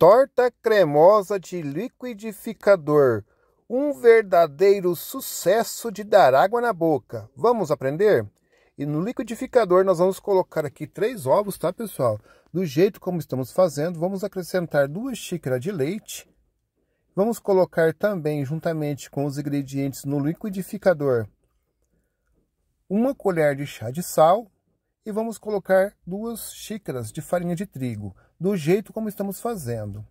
Torta cremosa de liquidificador. Um verdadeiro sucesso de dar água na boca. Vamos aprender? E no liquidificador nós vamos colocar aqui três ovos, tá pessoal? Do jeito como estamos fazendo, vamos acrescentar duas xícaras de leite. Vamos colocar também, juntamente com os ingredientes no liquidificador, uma colher de chá de sal, e vamos colocar duas xícaras de farinha de trigo, do jeito como estamos fazendo.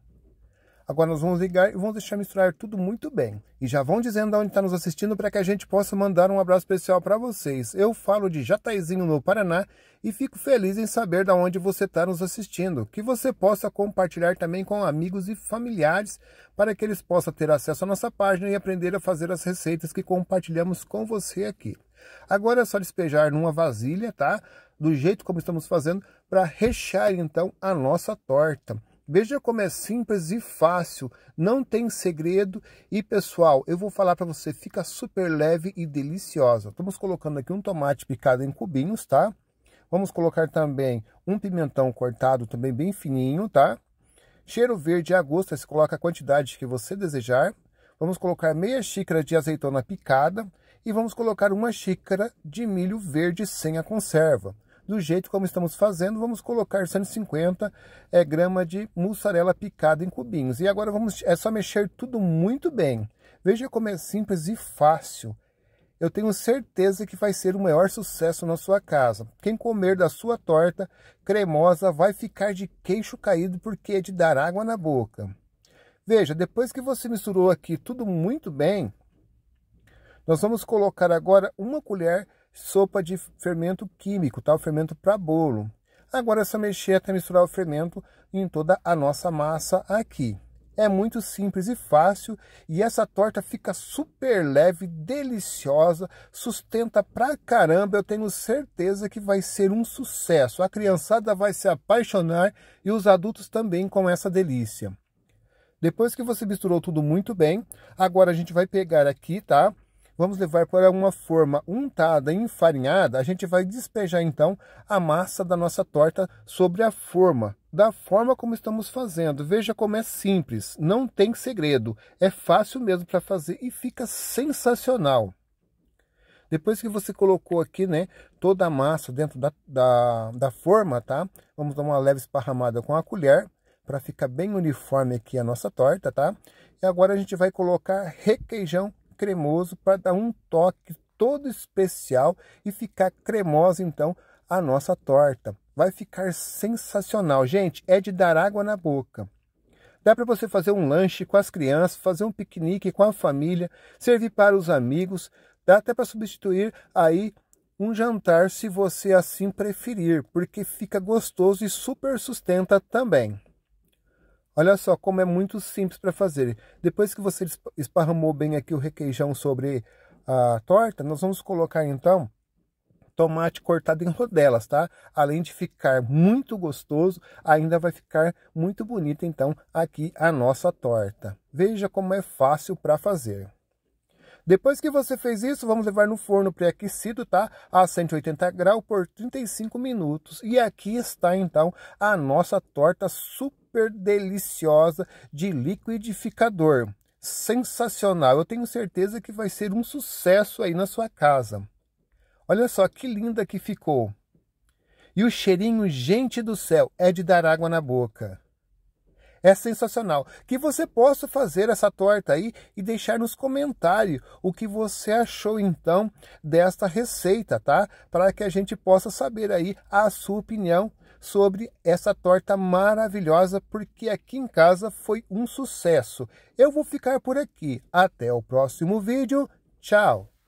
Agora nós vamos ligar e vamos deixar misturar tudo muito bem. E já vão dizendo onde está nos assistindo para que a gente possa mandar um abraço especial para vocês. Eu falo de Jataizinho no Paraná e fico feliz em saber de onde você está nos assistindo. Que você possa compartilhar também com amigos e familiares para que eles possam ter acesso à nossa página e aprender a fazer as receitas que compartilhamos com você aqui. Agora é só despejar numa vasilha, tá? Do jeito como estamos fazendo, para rechear então a nossa torta. Veja como é simples e fácil, não tem segredo. E pessoal, eu vou falar para você, fica super leve e deliciosa. Estamos colocando aqui um tomate picado em cubinhos, tá? Vamos colocar também um pimentão cortado também bem fininho, tá? Cheiro verde a gosto, você coloca a quantidade que você desejar. Vamos colocar meia xícara de azeitona picada e vamos colocar uma xícara de milho verde sem a conserva. Do jeito como estamos fazendo, vamos colocar 150 é, gramas de mussarela picada em cubinhos. E agora vamos, é só mexer tudo muito bem. Veja como é simples e fácil. Eu tenho certeza que vai ser o maior sucesso na sua casa. Quem comer da sua torta cremosa vai ficar de queixo caído porque é de dar água na boca. Veja, depois que você misturou aqui tudo muito bem, nós vamos colocar agora uma colher sopa de fermento químico, tá? O fermento para bolo. Agora é só mexer até misturar o fermento em toda a nossa massa aqui. É muito simples e fácil e essa torta fica super leve, deliciosa, sustenta pra caramba. Eu tenho certeza que vai ser um sucesso. A criançada vai se apaixonar e os adultos também com essa delícia. Depois que você misturou tudo muito bem, agora a gente vai pegar aqui, tá? vamos levar para uma forma untada, e enfarinhada, a gente vai despejar então a massa da nossa torta sobre a forma, da forma como estamos fazendo. Veja como é simples, não tem segredo, é fácil mesmo para fazer e fica sensacional. Depois que você colocou aqui, né, toda a massa dentro da, da, da forma, tá? Vamos dar uma leve esparramada com a colher para ficar bem uniforme aqui a nossa torta, tá? E agora a gente vai colocar requeijão cremoso para dar um toque todo especial e ficar cremosa então a nossa torta. Vai ficar sensacional, gente, é de dar água na boca. Dá para você fazer um lanche com as crianças, fazer um piquenique com a família, servir para os amigos, dá até para substituir aí um jantar se você assim preferir, porque fica gostoso e super sustenta também. Olha só como é muito simples para fazer. Depois que você esparramou bem aqui o requeijão sobre a torta, nós vamos colocar então tomate cortado em rodelas, tá? Além de ficar muito gostoso, ainda vai ficar muito bonita então aqui a nossa torta. Veja como é fácil para fazer. Depois que você fez isso, vamos levar no forno pré-aquecido, tá? A 180 graus por 35 minutos. E aqui está então a nossa torta super super deliciosa de liquidificador. Sensacional! Eu tenho certeza que vai ser um sucesso aí na sua casa. Olha só que linda que ficou! E o cheirinho, gente do céu, é de dar água na boca é sensacional. Que você possa fazer essa torta aí e deixar nos comentários o que você achou então desta receita, tá? Para que a gente possa saber aí a sua opinião sobre essa torta maravilhosa, porque aqui em casa foi um sucesso. Eu vou ficar por aqui. Até o próximo vídeo. Tchau!